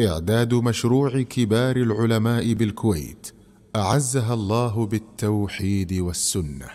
إعداد مشروع كبار العلماء بالكويت أعزها الله بالتوحيد والسنه